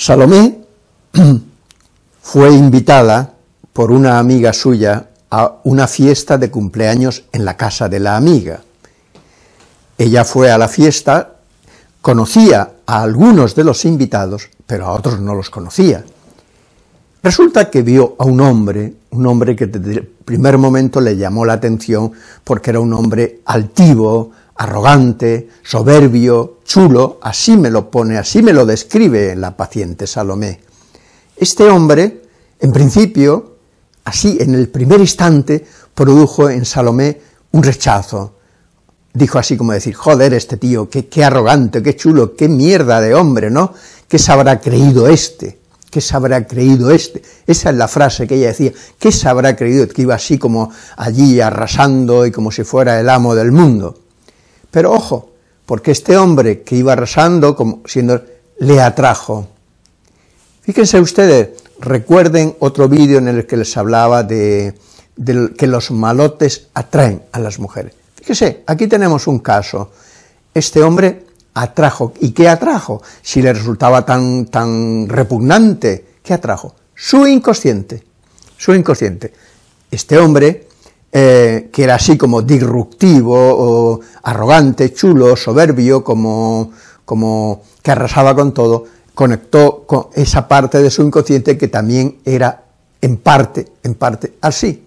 Salomé fue invitada por una amiga suya a una fiesta de cumpleaños en la casa de la amiga. Ella fue a la fiesta, conocía a algunos de los invitados, pero a otros no los conocía. Resulta que vio a un hombre, un hombre que desde el primer momento le llamó la atención porque era un hombre altivo, arrogante, soberbio, chulo, así me lo pone, así me lo describe la paciente Salomé. Este hombre, en principio, así en el primer instante, produjo en Salomé un rechazo. Dijo así como decir, joder, este tío, qué, qué arrogante, qué chulo, qué mierda de hombre, ¿no? ¿Qué se habrá creído este? ¿Qué se habrá creído este? Esa es la frase que ella decía, ¿qué se habrá creído? Que iba así como allí arrasando y como si fuera el amo del mundo. Pero ojo, porque este hombre que iba arrasando, como siendo, le atrajo. Fíjense ustedes, recuerden otro vídeo en el que les hablaba de, que los malotes atraen a las mujeres. Fíjense, aquí tenemos un caso. Este hombre atrajo. ¿Y qué atrajo? Si le resultaba tan, tan repugnante, ¿qué atrajo? Su inconsciente. Su inconsciente. Este hombre eh, que era así como disruptivo, arrogante, chulo, soberbio, como, como que arrasaba con todo, conectó con esa parte de su inconsciente que también era en parte, en parte así.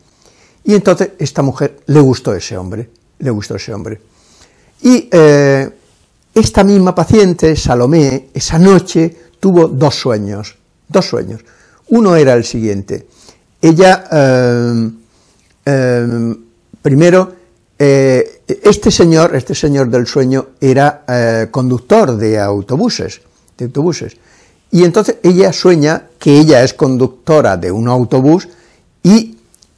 Y entonces esta mujer le gustó ese hombre, le gustó ese hombre. Y eh, esta misma paciente, Salomé, esa noche tuvo dos sueños, dos sueños. Uno era el siguiente, ella... Eh, Em, primero, eh, este señor, este señor del sueño, era eh, conductor de autobuses, de autobuses. Y entonces ella sueña que ella es conductora de un autobús y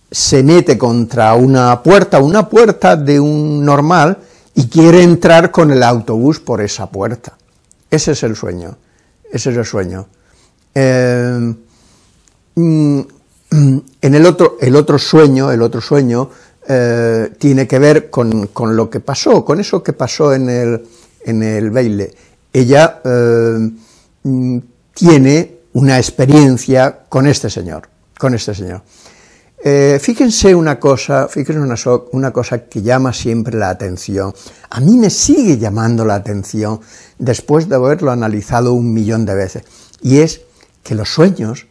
se mete contra una puerta, una puerta de un normal, y quiere entrar con el autobús por esa puerta. Ese es el sueño, ese es el sueño. Eh, el otro, sueño, el otro sueño eh, tiene que ver con, lo que pasó, con eso que pasó en el, baile. Ella eh, mm, tiene una experiencia con este señor, con este señor. Eh, fíjense una cosa, una, cosa que llama siempre la atención. A mí me sigue llamando la atención después de haberlo analizado un millón de veces. Y es que los sueños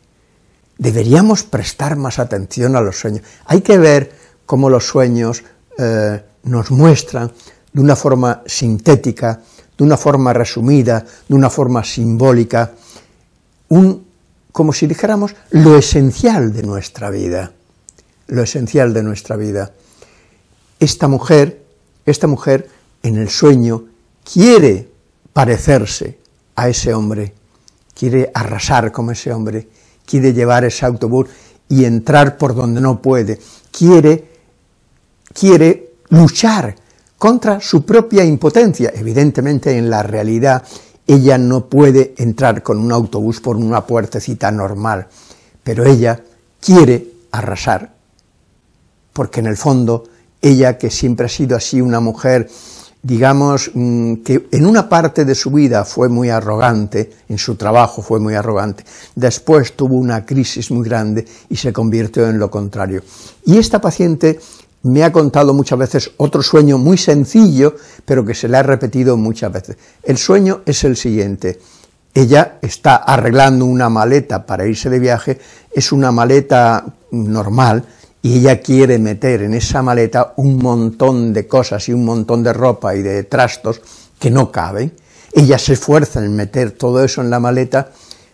deberíamos prestar más atención a los sueños. Hay que ver cómo los sueños eh, nos muestran de una forma sintética, de una forma resumida, de una forma simbólica, como si dijéramos lo esencial de nuestra vida, lo esencial de nuestra vida. Esta mujer, esta mujer en el sueño quiere parecerse a ese hombre, quiere arrasar como ese hombre, quiere llevar ese autobús y entrar por donde no puede, quiere, quiere luchar contra su propia impotencia. Evidentemente en la realidad ella no puede entrar con un autobús por una puertecita normal, pero ella quiere arrasar, porque en el fondo ella que siempre ha sido así una mujer digamos, mm, que en una parte de su vida fue muy arrogante, en su trabajo fue muy arrogante, después tuvo una crisis muy grande y se convirtió en lo contrario. Y esta paciente me ha contado muchas veces otro sueño muy sencillo, pero que se le ha repetido muchas veces. El sueño es el siguiente. Ella está arreglando una maleta para irse de viaje, es una maleta normal, y ella quiere meter en esa maleta un montón de cosas y un montón de ropa y de trastos que no caben. Ella se esfuerza en meter todo eso en la maleta,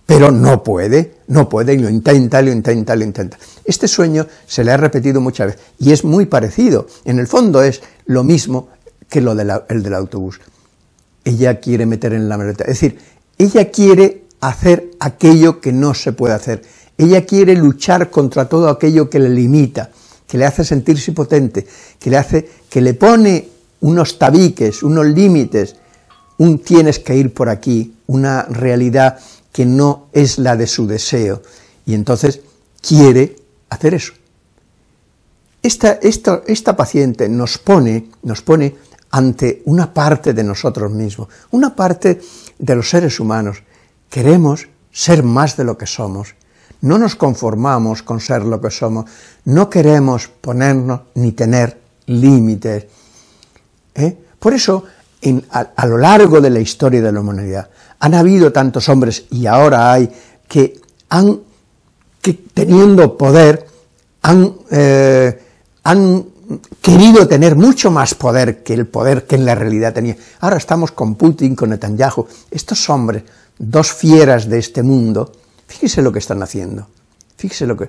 pero no puede, no puede, y lo intenta, lo intenta, lo intenta. Este sueño se le ha repetido muchas veces y es muy parecido. En el fondo es lo mismo que lo del autobús. Ella quiere meter en la maleta. Es decir, ella quiere hacer aquello que no se puede hacer ella quiere luchar contra todo aquello que le limita, que le hace sentirse potente, que le hace, que le pone unos tabiques, unos límites, un tienes que ir por aquí, una realidad que no es la de su deseo. Y entonces quiere hacer eso. Esta, paciente nos pone, nos pone ante una parte de nosotros mismos, una parte de los seres humanos. Queremos ser más de lo que somos no nos conformamos con ser lo que somos. No queremos ponernos ni tener límites. ¿eh? Por eso, a, lo largo de la historia de la humanidad, han habido tantos hombres, y ahora hay, que han, teniendo poder, han, eh, han querido tener mucho más poder que el poder que en la realidad tenía. Ahora estamos con Putin, con Netanyahu. Estos hombres, dos fieras de este mundo, Fíjese lo que están haciendo. Fíjese lo que...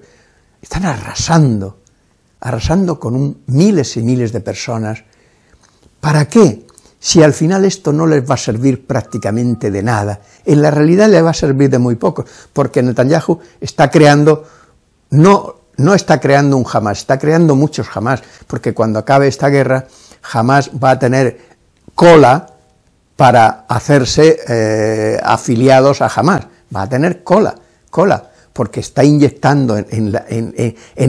Están arrasando, arrasando con miles y miles de personas. ¿Para qué? Si al final esto no les va a servir prácticamente de nada. En la realidad le va a servir de muy poco, porque Netanyahu está creando, no, no está creando un jamás, está creando muchos jamás, porque cuando acabe esta guerra, jamás va a tener cola para hacerse eh, afiliados a jamás, va a tener cola cola, porque está inyectando en,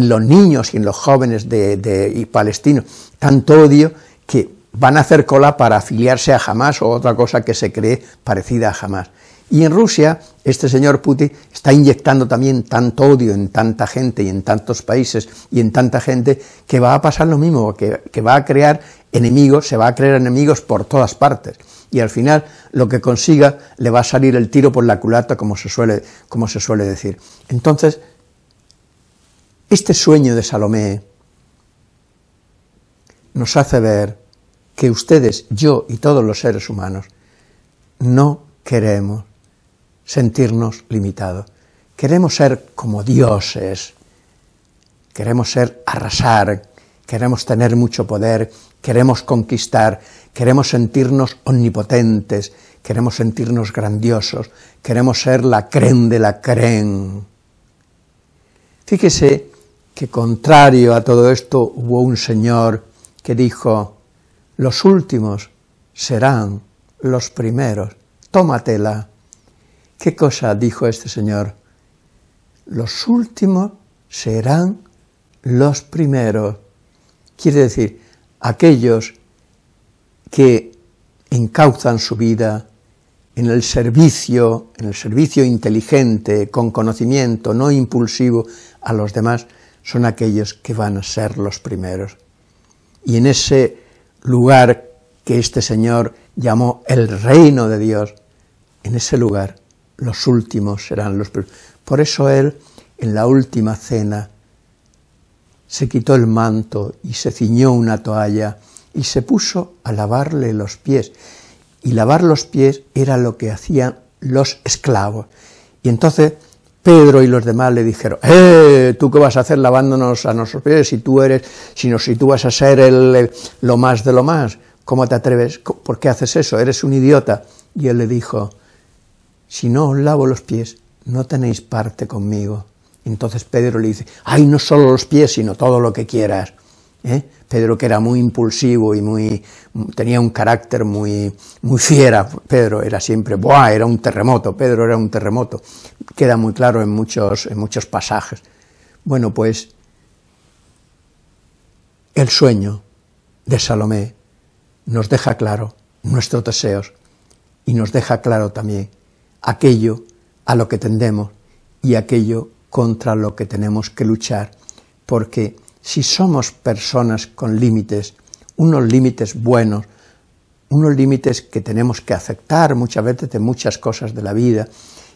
los niños y en los jóvenes de, palestinos tanto odio que van a hacer cola para afiliarse a Hamas o otra cosa que se cree parecida a Hamas. Y en Rusia, este señor Putin está inyectando también tanto odio en tanta gente y en tantos países y en tanta gente que va a pasar lo mismo, que va a crear enemigos, se va a crear enemigos por todas partes y al final lo que consiga le va a salir el tiro por la culata, como se suele, como se suele decir. Entonces, este sueño de Salomé nos hace ver que ustedes, yo y todos los seres humanos, no queremos sentirnos limitados. Queremos ser como dioses, queremos ser arrasar, queremos tener mucho poder, queremos conquistar, queremos sentirnos omnipotentes, queremos sentirnos grandiosos, queremos ser la creen de la creen. Fíjese que contrario a todo esto hubo un señor que dijo, los últimos serán los primeros, tómatela. ¿Qué cosa dijo este señor? Los últimos serán los primeros Quiere decir, aquellos que encauzan su vida en el servicio, en el servicio inteligente, con conocimiento, no impulsivo a los demás, son aquellos que van a ser los primeros. Y en ese lugar que este Señor llamó el reino de Dios, en ese lugar los últimos serán los primeros. Por eso Él, en la última cena, se quitó el manto y se ciñó una toalla y se puso a lavarle los pies. Y lavar los pies era lo que hacían los esclavos. Y entonces Pedro y los demás le dijeron, ¡eh! ¿Tú qué vas a hacer lavándonos a nuestros pies si tú eres, sino si tú vas a ser el, lo más de lo más? ¿Cómo te atreves? ¿Por qué haces eso? Eres un idiota. Y él le dijo, si no os lavo los pies, no tenéis parte conmigo. Entonces Pedro le dice, ay, no solo los pies, sino todo lo que quieras. ¿Eh? Pedro que era muy impulsivo y muy tenía un carácter muy muy fiera. Pedro era siempre, ¡buah! Era un terremoto. Pedro era un terremoto. Queda muy claro en muchos en muchos pasajes. Bueno, pues el sueño de Salomé nos deja claro nuestros deseos y nos deja claro también aquello a lo que tendemos y aquello contra lo que tenemos que luchar, porque si somos personas con límites, unos límites buenos, unos límites que tenemos que aceptar muchas veces de muchas cosas de la vida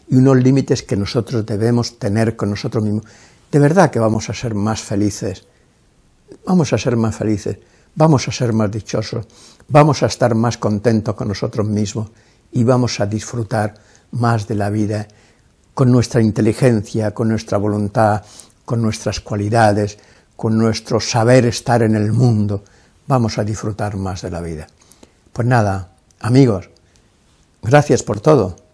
y unos límites que nosotros debemos tener con nosotros mismos, de verdad que vamos a ser más felices, vamos a ser más felices, vamos a ser más dichosos, vamos a estar más contentos con nosotros mismos y vamos a disfrutar más de la vida con nuestra inteligencia, con nuestra voluntad, con nuestras cualidades, con nuestro saber estar en el mundo, vamos a disfrutar más de la vida. Pues nada, amigos, gracias por todo.